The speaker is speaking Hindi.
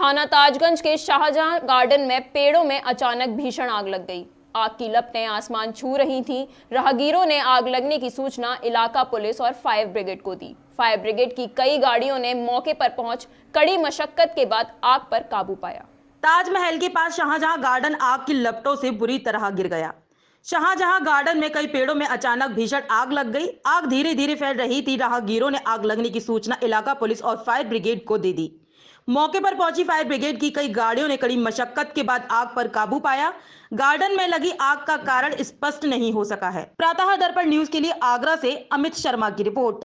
थाना ताजगंज के शाहजहां गार्डन में पेड़ों में अचानक भीषण आग लग गई आग की लपटें आसमान छू रही थीं। राहगीरों ने आग लगने की सूचना इलाका पुलिस और फायर ब्रिगेड को दी फायर ब्रिगेड की कई गाड़ियों ने मौके पर पहुंच कड़ी मशक्कत के बाद आग पर काबू पाया ताजमहल के पास शाहजहां गार्डन आग की लपटों से बुरी तरह गिर गया शाहजहां गार्डन में कई पेड़ों में अचानक भीषण आग लग गई आग धीरे धीरे फैल रही थी राहगीरों ने आग लगने की सूचना इलाका पुलिस और फायर ब्रिगेड को दे दी मौके पर पहुंची फायर ब्रिगेड की कई गाड़ियों ने कड़ी मशक्कत के बाद आग पर काबू पाया गार्डन में लगी आग का कारण स्पष्ट नहीं हो सका है प्रातः दर्पण न्यूज के लिए आगरा से अमित शर्मा की रिपोर्ट